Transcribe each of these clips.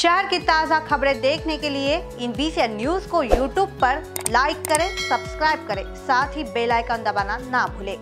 शहर की ताज़ा खबरें देखने के लिए इन बीसी न्यूज को यूट्यूब पर लाइक करें सब्सक्राइब करें साथ ही बेल आइकन दबाना ना भूलें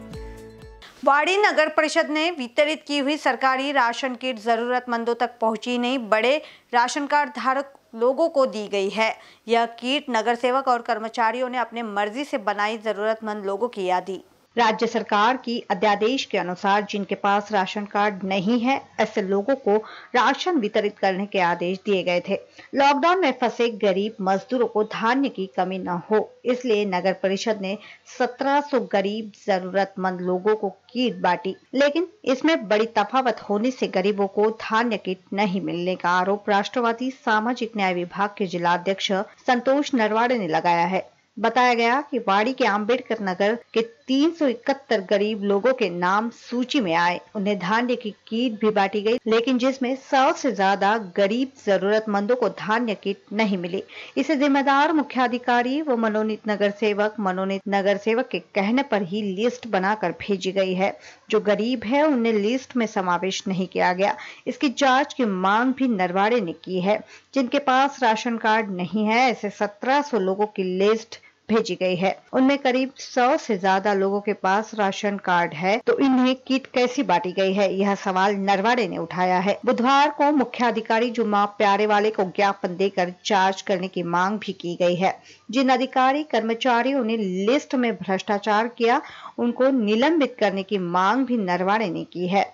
वाड़ी नगर परिषद ने वितरित की हुई सरकारी राशन किट जरूरतमंदों तक पहुंची नहीं बड़े राशन कार्ड धारक लोगों को दी गई है यह किट नगर सेवक और कर्मचारियों ने अपने मर्जी से बनाई जरूरतमंद लोगों की याद राज्य सरकार की अध्यादेश के अनुसार जिनके पास राशन कार्ड नहीं है ऐसे लोगों को राशन वितरित करने के आदेश दिए गए थे लॉकडाउन में फंसे गरीब मजदूरों को धान्य की कमी न हो इसलिए नगर परिषद ने 1700 गरीब जरूरतमंद लोगों को किट बांटी लेकिन इसमें बड़ी तफावत होने से गरीबों को धान्य किट नहीं मिलने का आरोप राष्ट्रवादी सामाजिक न्याय विभाग के जिलाध्यक्ष संतोष नरवाड़े ने लगाया है बताया गया कि वाड़ी के आम्बेडकर नगर के 371 गरीब लोगों के नाम सूची में आए उन्हें धान्य की कीट भी बांटी गई लेकिन जिसमें सौ से ज्यादा गरीब जरूरतमंदों को धान्य कीट नहीं मिली इसे जिम्मेदार मुख्याधिकारी व मनोनीत नगर सेवक मनोनीत नगर सेवक के कहने पर ही लिस्ट बनाकर भेजी गई है जो गरीब है उन्हें लिस्ट में समावेश नहीं किया गया इसकी जाँच की मांग भी नरवाड़े ने की है जिनके पास राशन कार्ड नहीं है ऐसे सत्रह लोगों की लिस्ट भेजी गई है उनमें करीब सौ से ज्यादा लोगों के पास राशन कार्ड है तो इन्हें किट कैसी बांटी गई है यह सवाल नरवाड़े ने उठाया है बुधवार को मुख्याधिकारी जुमा प्यारे वाले को ज्ञापन देकर चार्ज करने की मांग भी की गई है जिन अधिकारी कर्मचारियों ने लिस्ट में भ्रष्टाचार किया उनको निलंबित करने की मांग भी नरवाड़े ने की है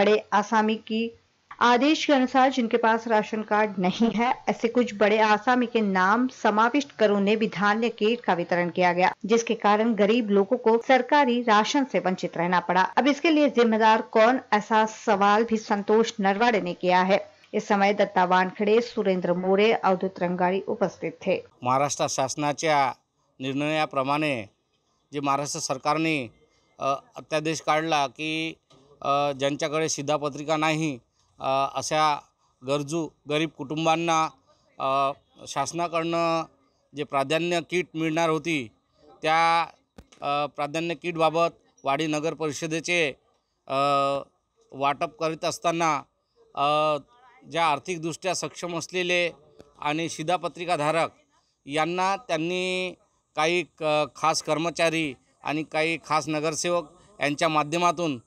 बड़े आसामी की आदेश के अनुसार जिनके पास राशन कार्ड नहीं है ऐसे कुछ बड़े आसामी के नाम समाविष्ट कर उन्हें भी धान्य किट का वितरण किया गया जिसके कारण गरीब लोगों को सरकारी राशन से वंचित रहना पड़ा अब इसके लिए जिम्मेदार कौन ऐसा सवाल भी संतोष नरवाड़े ने किया है इस समय दत्ता वानखडे सुरेंद्र मोरे अवधुत रंगारी उपस्थित थे महाराष्ट्र शासना शासनाच्या प्रमाण जी महाराष्ट्र ने अत्यादेश काढला की ज्यांच्याकडे शिधापत्रिका नहीं अशा गरजू गरीब कुटुंबांना शासनाकडनं जे प्राधान्य किट मिळणार होती त्या प्राधान्य किटबाबत वाडी नगर परिषदेचे वाटप करीत असताना ज्या आर्थिकदृष्ट्या सक्षम असलेले आणि शिधापत्रिकाधारक यांना त्यांनी काही क खास कर्मचारी आणि काही खास नगरसेवक यांच्या माध्यमातून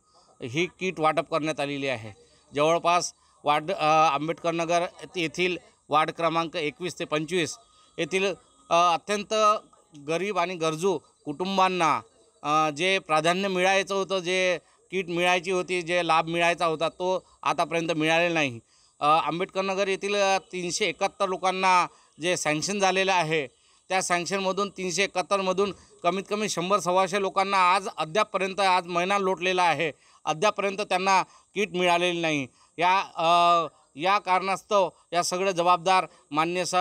ही किट वाटप करण्यात आलेली आहे जवळपास वार्ड आंबेडकरनगर येथील वार्ड क्रमांक एकवीस ते पंचवीस येथील अत्यंत गरीब आणि गरजू कुटुंबांना जे प्राधान्य मिळायचं होतं जे किट मिळायची होती जे लाभ मिळायचा होता तो आतापर्यंत मिळालेला नाही आंबेडकरनगर येथील तीनशे एकाहत्तर लोकांना जे सँक्शन झालेलं आहे त्या सँक्शनमधून तीनशे एकाहत्तरमधून कमीत कमी शंभर सव्वाशे लोकांना आज अद्यापपर्यंत आज महिना लोटलेला आहे अद्यापपर्यंत त्यांना किट मिळालेली नाही या या कारणास्तव या सगळे जबाबदार मान्य स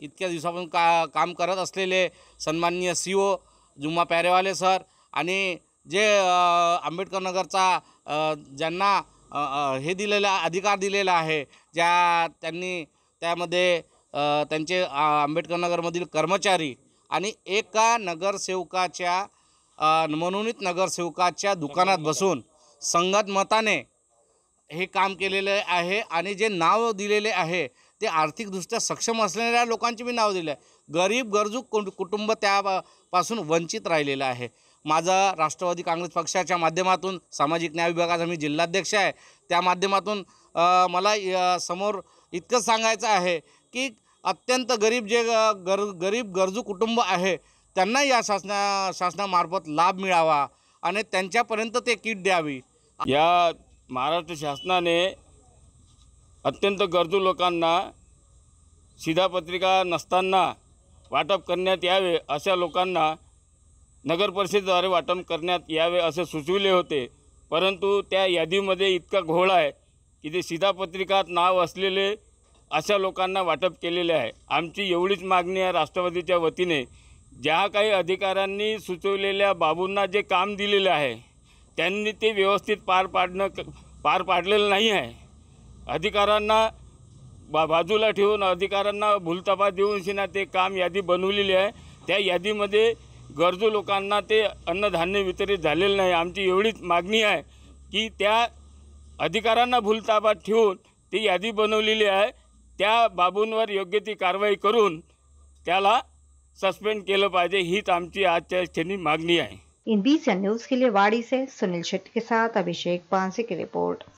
इतक्या दिवसापासून का काम करत असलेले सन्माननीय सी ओ जुम्मा पॅरेवाले सर आणि जे आंबेडकर नगरचा ज्यांना हे दिलेला अधिकार दिलेला आहे ज्या त्यांनी त्यामध्ये त्यांचे आंबेडकर कर्मचारी आणि एका नगरसेवकाच्या मनोनीत नगरसेवकाच्या दुकानात बसून संगत मताने हे काम केलेले आहे आणि जे नाव दिलेले आहे ते आर्थिकदृष्ट्या सक्षम असलेल्या लोकांचे मी नाव दिले आहे गरीब गरजू कुटुंब कुटुंब त्यापासून वंचित राहिलेलं आहे माझा राष्ट्रवादी काँग्रेस पक्षाच्या माध्यमातून सामाजिक न्याय विभागाचा मी जिल्हाध्यक्ष आहे त्या माध्यमातून मला समोर इतकंच सांगायचं आहे की अत्यंत गरीब जे गर गरीब गरजू कुटुंब आहे त्यांना या शासना शासनामार्फत लाभ मिळावा आणि त्यांच्यापर्यंत ते किट द्यावी या महाराष्ट्र शासनाने अत्यंत गरजू लोकांना सिधापत्रिका नसताना वाटप करण्यात यावे अशा लोकांना नगरपरिषदेद्वारे वाटप करण्यात यावे असे सुचविले होते परंतु त्या यादीमध्ये इतका घोळ आहे की ते शिधापत्रिकात नाव असलेले अशा लोकांना वाटप केलेले आहे आमची एवढीच मागणी आहे राष्ट्रवादीच्या वतीने ज्या काही अधिकाऱ्यांनी सुचवलेल्या बाबूंना जे काम दिलेले आहे त्यांनी ते व्यवस्थित पार पाडणं पार पाडलेलं नाही आहे अधिकाऱ्यांना बा बाजूला ठेवून अधिकाऱ्यांना भूलताबा देऊन शिना ते काम यादी बनवलेली आहे त्या यादीमध्ये गरजू लोकांना ते अन्नधान्य वितरित झालेलं नाही आमची एवढीच मागणी आहे की त्या अधिकाऱ्यांना भूलताबात ठेवून ती यादी बनवलेली आहे त्या बाबूंवर योग्य ती कारवाई करून त्याला सस्पेंड केलं पाहिजे हीच आमची आजच्या क्षणी मागणी आहे इन बीसी न्यूज के लिए वाड़ी से सुनील शेट्टी के साथ अभिषेक पांसे की रिपोर्ट